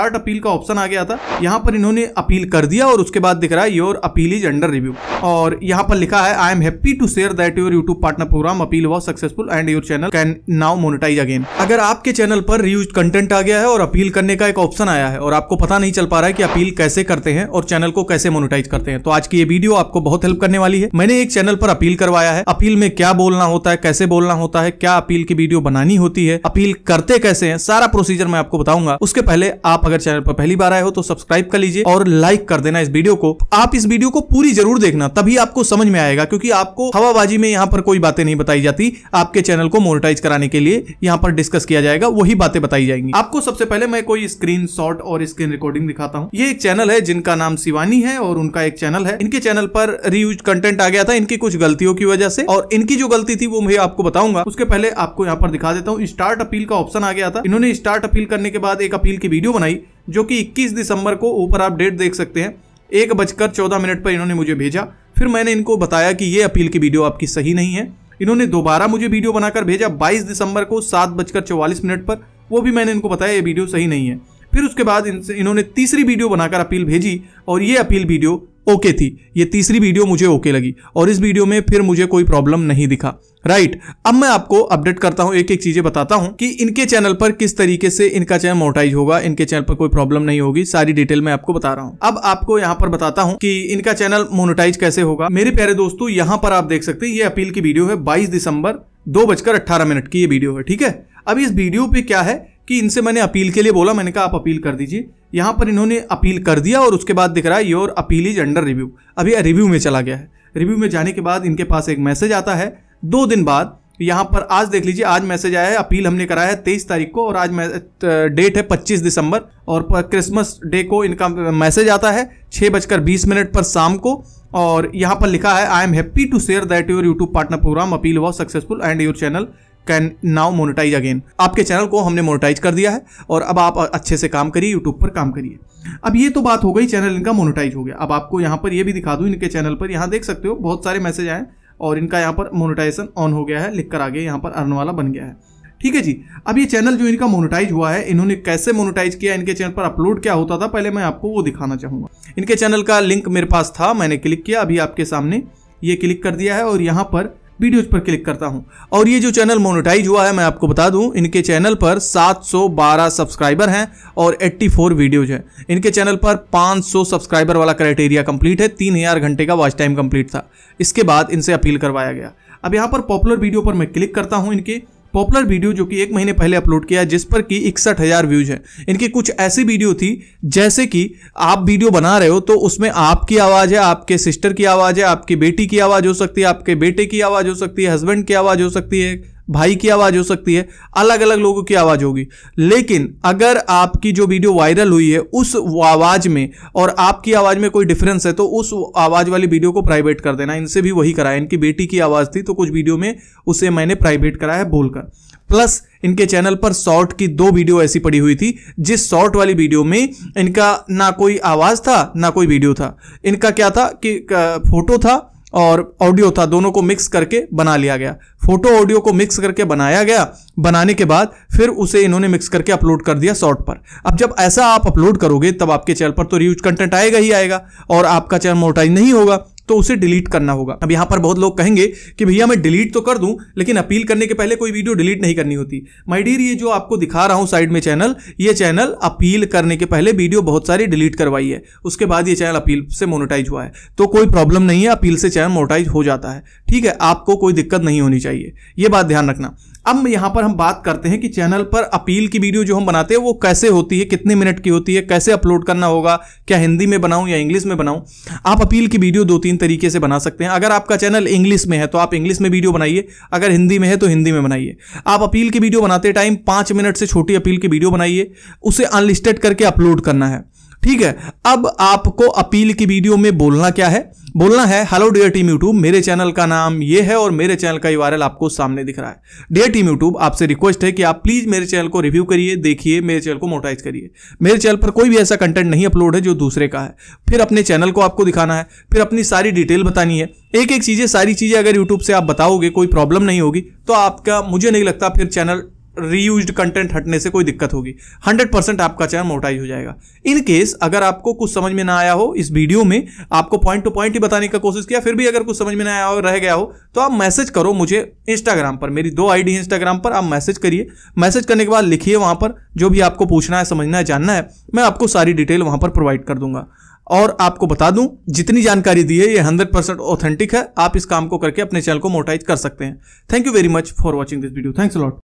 part appeal का option आ गया था यहाँ पर इन्होंने अपील कर दिया और उसके बाद दिख रहा है your appeal is under review और यहाँ पर लिखा है I am happy to share that your YouTube partner program appeal was successful and your channel can now monetize again अगर आपके चैनल पर रिव्यूज कंटेंट आ गया है और अपील करने का एक ऑप्शन आया है और आपको पता नहीं चल पा रहा है कि अपील कैसे करते हैं और चैनल को कैसे मोनिटाइज करते हैं तो आज की ये वीडियो आपको बहुत हेल्प करने वाली है मैंने एक चैनल पर अपील करवाया है अपील में क्या बोलना होता है कैसे बोलना होता है क्या अपील की वीडियो बनानी होती है अपील करते कैसे है सारा प्रोसीजर मैं आपको बताऊंगा उसके पहले आप अगर चैनल पर पहली बार आए हो तो सब्सक्राइब कर लीजिए और लाइक कर देना इस वीडियो को आप इस वीडियो को पूरी जरूर देखना तभी आपको समझ में आएगा क्योंकि आपको हवाबाजी में यहाँ पर कोई बातें नहीं बताई जाती आपके चैनल को मोनिटाइज कराने के लिए यहाँ पर डिस्कस किया जाएगा वही बातें बताई जाएंगी आपको सबसे पहले मैं कोई स्क्रीन और स्क्रीन रिकॉर्डिंग दिखाता हूँ ये एक चैनल है जिनका नाम शिवानी है और उनका एक चैनल है इनके चैनल पर रीयूज कंटेंट आ गया था इनकी कुछ गलतियों की वजह से और इनकी जो गलती थी वो मैं आपको बताऊंगा उसके पहले आपको यहाँ पर दिखा देता हूँ स्टार्ट अपील का ऑप्शन आ गया था इन्होंने स्टार्ट अपील करने के बाद एक अपील की वीडियो बनाई जो कि 21 दिसंबर को ऊपर आप डेट देख सकते हैं एक बजकर चौदह मिनट पर इन्होंने मुझे भेजा फिर मैंने इनको बताया कि ये अपील की वीडियो आपकी सही नहीं है इन्होंने दोबारा मुझे वीडियो बनाकर भेजा 22 दिसंबर को सात बजकर चौवालीस मिनट पर वो भी मैंने इनको बताया ये वीडियो सही नहीं है फिर उसके बाद इनसे इन्होंने तीसरी वीडियो बनाकर अपील भेजी और ये अपील वीडियो ओके थी ये तीसरी वीडियो मुझे ओके लगी और इस वीडियो में फिर मुझे कोई प्रॉब्लम नहीं दिखा राइट अब मैं आपको अपडेट करता हूं एक एक चीजें बताता हूं कि इनके चैनल पर किस तरीके से इनका चैनल मोटाइज होगा इनके चैनल पर कोई प्रॉब्लम नहीं होगी सारी डिटेल मैं आपको बता रहा हूं अब आपको यहां पर बताता हूं कि इनका चैनल मोनोटाइज कैसे होगा मेरे प्यारे दोस्तों यहां पर आप देख सकते हैं ये अपील की वीडियो है बाईस दिसंबर दो बजकर अट्ठारह मिनट की ये वीडियो है ठीक है अब इस वीडियो पे क्या है कि इनसे मैंने अपील के लिए बोला मैंने कहा आप अपील कर दीजिए यहाँ पर इन्होंने अपील कर दिया और उसके बाद दिख रहा है your appeal is under review अभी यह रिव्यू में चला गया है रिव्यू में जाने के बाद इनके पास एक मैसेज आता है दो दिन बाद यहाँ पर आज देख लीजिए आज मैसेज आया है अपील हमने कराया है तेईस तारीख को और आज डेट है पच्चीस दिसंबर और क्रिसमस डे को इनका मैसेज आता है छः बजकर बीस मिनट पर शाम को और यहाँ पर लिखा है I am happy to share that your YouTube partner program appeal was successful and your channel can now monetize again आपके चैनल को हमने मोनिटाइज कर दिया है और अब आप अच्छे से काम करिए यूट्यूब पर काम करिए अब ये तो बात हो गई चैनल इनका मोनिटाइज हो गया अब आपको यहाँ पर ये भी दिखा दूँ इनके चैनल पर यहाँ देख सकते हो बहुत सारे मैसेज आए और इनका यहाँ पर मोनिटाइजेशन ऑन हो गया है लिख कर आगे यहाँ पर अर्न वाला बन गया है ठीक है जी अब ये चैनल जो इनका मोनेटाइज हुआ है इन्होंने कैसे मोनेटाइज किया इनके चैनल पर अपलोड क्या होता था पहले मैं आपको वो दिखाना चाहूँगा इनके चैनल का लिंक मेरे पास था मैंने क्लिक किया अभी आपके सामने ये क्लिक कर दिया है और यहाँ पर वीडियोज पर क्लिक करता हूँ और ये जो चैनल मोनोटाइज हुआ है मैं आपको बता दूँ इनके चैनल पर 712 सब्सक्राइबर हैं और 84 वीडियोज हैं इनके चैनल पर 500 सब्सक्राइबर वाला क्राइटेरिया कंप्लीट है तीन हज़ार घंटे का वॉच टाइम कंप्लीट था इसके बाद इनसे अपील करवाया गया अब यहाँ पर पॉपुलर वीडियो पर मैं क्लिक करता हूँ इनके पॉपुलर वीडियो जो कि एक महीने पहले अपलोड किया जिस पर कि इकसठ हजार व्यूज है इनकी कुछ ऐसी वीडियो थी जैसे कि आप वीडियो बना रहे हो तो उसमें आपकी आवाज़ है आपके सिस्टर की आवाज़ है आपकी बेटी की आवाज़ हो सकती है आपके बेटे की आवाज़ हो सकती है हस्बैंड की आवाज़ हो सकती है भाई की आवाज़ हो सकती है अलग अलग लोगों की आवाज़ होगी लेकिन अगर आपकी जो वीडियो वायरल हुई है उस आवाज़ में और आपकी आवाज़ में कोई डिफरेंस है तो उस आवाज़ वाली वीडियो को प्राइवेट कर देना इनसे भी वही कराया इनकी बेटी की आवाज़ थी तो कुछ वीडियो में उसे मैंने प्राइवेट कराया बोलकर प्लस इनके चैनल पर शॉर्ट की दो वीडियो ऐसी पड़ी हुई थी जिस शॉर्ट वाली वीडियो में इनका ना कोई आवाज़ था ना कोई वीडियो था इनका क्या था कि फोटो था और ऑडियो था दोनों को मिक्स करके बना लिया गया फोटो ऑडियो को मिक्स करके बनाया गया बनाने के बाद फिर उसे इन्होंने मिक्स करके अपलोड कर दिया शॉर्ट पर अब जब ऐसा आप अपलोड करोगे तब आपके चैनल पर तो रिव्यूज कंटेंट आएगा ही आएगा और आपका चैनल मोटाइज नहीं होगा तो उसे डिलीट करना होगा अब यहां पर बहुत लोग कहेंगे कि भैया मैं डिलीट तो कर दूं लेकिन अपील करने के पहले कोई वीडियो डिलीट नहीं करनी होती माय डियर ये जो आपको दिखा रहा हूं साइड में चैनल ये चैनल अपील करने के पहले वीडियो बहुत सारी डिलीट करवाई है उसके बाद ये चैनल अपील से मोनोटाइज हुआ है तो कोई प्रॉब्लम नहीं है अपील से चैनल मोनोटाइज हो जाता है ठीक है आपको कोई दिक्कत नहीं होनी चाहिए यह बात ध्यान रखना अब यहां पर हम बात करते हैं कि चैनल पर अपील की वीडियो जो हम बनाते हैं वो कैसे होती है कितने मिनट की होती है कैसे अपलोड करना होगा क्या हिंदी में बनाऊं या इंग्लिश में बनाऊं आप अपील की वीडियो दो तीन तरीके से बना सकते हैं अगर आपका चैनल इंग्लिश में है तो आप इंग्लिश में वीडियो बनाइए अगर हिंदी में है तो हिंदी में बनाइए आप अपील की वीडियो बनाते टाइम पाँच मिनट से छोटी अपील की वीडियो बनाइए उसे अनलिस्टेड करके अपलोड करना है ठीक है अब आपको अपील की वीडियो में बोलना क्या है बोलना है हेलो डियर टीम यूट्यूब मेरे चैनल का नाम ये है और मेरे चैनल का यूआरएल आपको सामने दिख रहा है डियर टीम यूट्यूब आपसे रिक्वेस्ट है कि आप प्लीज मेरे चैनल को रिव्यू करिए देखिए मेरे चैनल को मोटाइज करिए मेरे चैनल पर कोई भी ऐसा कंटेंट नहीं अपलोड है जो दूसरे का है फिर अपने चैनल को आपको दिखाना है फिर अपनी सारी डिटेल बतानी है एक एक चीज़ें सारी चीज़ें अगर यूट्यूब से आप बताओगे कोई प्रॉब्लम नहीं होगी तो आपका मुझे नहीं लगता फिर चैनल रीयूज कंटेंट हटने से कोई दिक्कत होगी 100 परसेंट आपका चैनल मोटाइज हो जाएगा इन केस अगर आपको कुछ समझ में ना आया हो इस वीडियो में आपको पॉइंट टू पॉइंट ही बताने का कोशिश किया फिर भी अगर कुछ समझ में ना आया हो रह गया हो तो आप मैसेज करो मुझे इंस्टाग्राम पर मेरी दो आईडी है इंस्टाग्राम पर आप मैसेज करिए मैसेज करने के बाद लिखिए वहां पर जो भी आपको पूछना है समझना है जानना है मैं आपको सारी डिटेल वहां पर प्रोवाइड कर दूंगा और आपको बता दूं जितनी जानकारी दी है ये 100 परसेंट ऑथेंटिक है आप इस काम को करके अपने चैनल को मोटाइज कर सकते हैं thank you very much for watching this video thanks lot